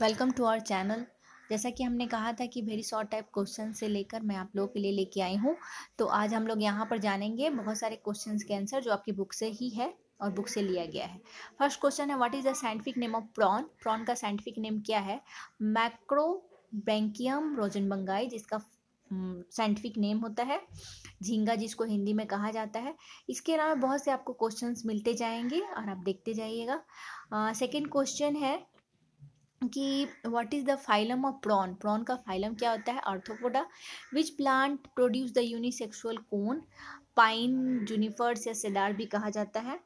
welcome to our channel जैसा कि हमने कहा था कि वेरी शॉर्ट टाइप क्वेश्चन से लेकर मैं आप लोगों के लिए लेके आई हूँ तो आज हम लोग यहाँ पर जानेंगे बहुत सारे क्वेश्चन के आंसर जो आपकी बुक से ही है और बुक से लिया गया है फर्स्ट क्वेश्चन है what is the scientific name of prawn prawn का साइंटिफिक नेम क्या है मैक्रो ब्रैंकियम रोजन बंगाई जिसका साइंटिफिक नेम हम्म, होता है झींगा जिसको हिंदी में कहा जाता है इसके अलावा बहुत से आपको क्वेश्चंस मिलते जाएंगे और आप देखते जाइएगा सेकंड क्वेश्चन है कि what is the phylum of prawn prawn का फाइलम क्या होता है arthropoda which plant produce the unisexual cone pine junipers या सेडार भी कहा जाता है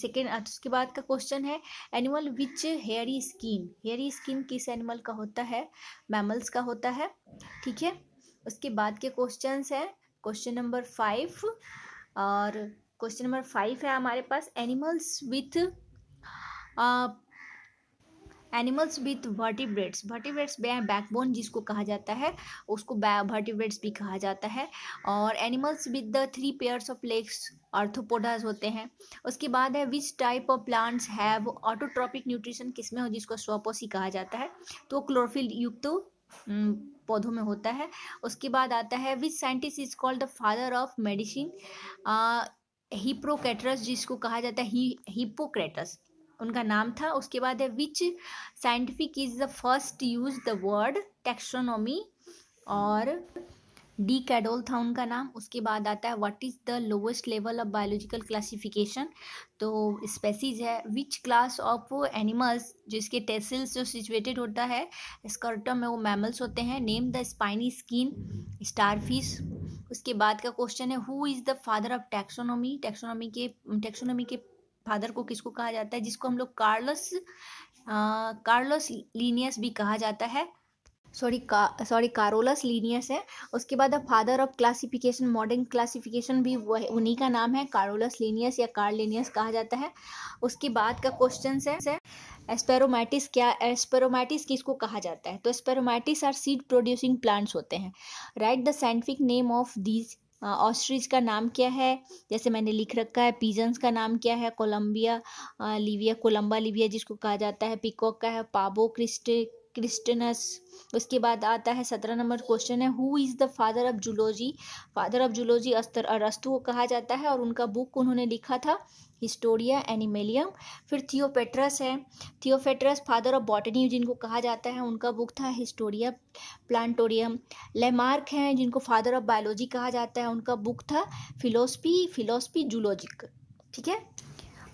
सेकेंड उसके बाद का क्वेश्चन है animal which hairy skin hairy skin किस एनिमल का होता है मैमल्स का होता है ठीक है उसके बाद के क्वेश्चन है क्वेश्चन नंबर फाइव और क्वेश्चन नंबर फाइव है हमारे पास animals with animals with vertebrates vertebrates backbone जिसको कहा जाता है उसको वर्टिब्रेट्स भी कहा जाता है और animals with the three pairs of legs arthropods होते हैं उसके बाद है which type of plants have autotrophic nutrition किसमें हो जिसको स्वपोसी कहा जाता है तो क्लोरोफिल युक्त तो पौधों में होता है उसके बाद आता है which scientist is called the father of medicine hippocrates जिसको कहा जाता है ही हिपोक्रेटस उनका नाम था उसके बाद है which scientific is the first use the word taxonomy और डी कैडोल था उनका नाम उसके बाद आता है what is the lowest level of biological classification तो स्पेसीज है विच क्लास ऑफ एनिमल्स जिसके टेसिल्स जो सिचुएटेड होता है स्कर्टम में वो मैमल्स होते हैं name the spiny skin starfish उसके बाद का क्वेश्चन है who is the father of taxonomy taxonomy के टैक्सोनॉमी के फादर को किसको कहा जाता है जिसको हम लोग कार्लस कार्लोस लीनियस भी कहा जाता है सॉरी का सॉरी कारोलस लीनियस है उसके बाद अब father of classification modern classification भी वह उन्हीं का नाम है कारोलस लीनियस या कार लीनियस कहा जाता है उसके बाद का क्वेश्चन है एस्पेरोमाइटिस क्या एस्पेरोमाइटिस किसको कहा जाता है तो spermatophytes are seed producing plants होते हैं write the scientific name of these ostrich का नाम क्या है जैसे मैंने लिख रखा है पीजन्स का नाम क्या है कोलम्बिया लिविया कोलम्बा लिविया जिसको कहा जाता है पिकॉक का है पाबो क्रिस्टे क्रिस्टनस उसके बाद आता है सत्रह नंबर क्वेश्चन है who is the father of zoology father of zoology अस्तर अरस्तु को कहा जाता है और उनका बुक उन्होंने लिखा था हिस्टोरिया एनिमेलियम फिर थियोपेट्रस है थियोपेट्रस फादर ऑफ बॉटनी जिनको कहा जाता है उनका बुक था हिस्टोरिया प्लांटोरियम लेमार्क हैं जिनको फादर ऑफ बायोलॉजी कहा जाता है उनका बुक था फिलोसफी फिलोसफी जूलॉजिक ठीक है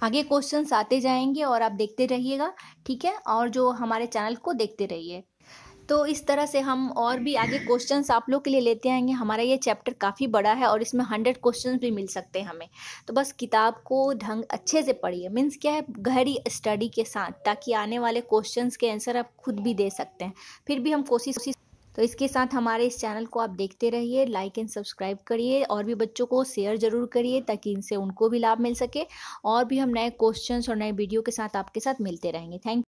आगे क्वेश्चंस आते जाएंगे और आप देखते रहिएगा ठीक है और जो हमारे चैनल को देखते रहिए तो इस तरह से हम और भी आगे क्वेश्चंस आप लोग के लिए लेते आएंगे हमारा ये चैप्टर काफ़ी बड़ा है और इसमें हंड्रेड क्वेश्चंस भी मिल सकते हैं हमें तो बस किताब को ढंग अच्छे से पढ़िए मीन्स क्या है गहरी स्टडी के साथ ताकि आने वाले क्वेश्चंस के आंसर आप खुद भी दे सकते हैं फिर भी हम कोशिश तो इसके साथ हमारे इस चैनल को आप देखते रहिए लाइक एंड सब्सक्राइब करिए और भी बच्चों को शेयर ज़रूर करिए ताकि इनसे उनको भी लाभ मिल सके और भी हम नए क्वेश्चन और नए वीडियो के साथ आपके साथ मिलते रहेंगे थैंक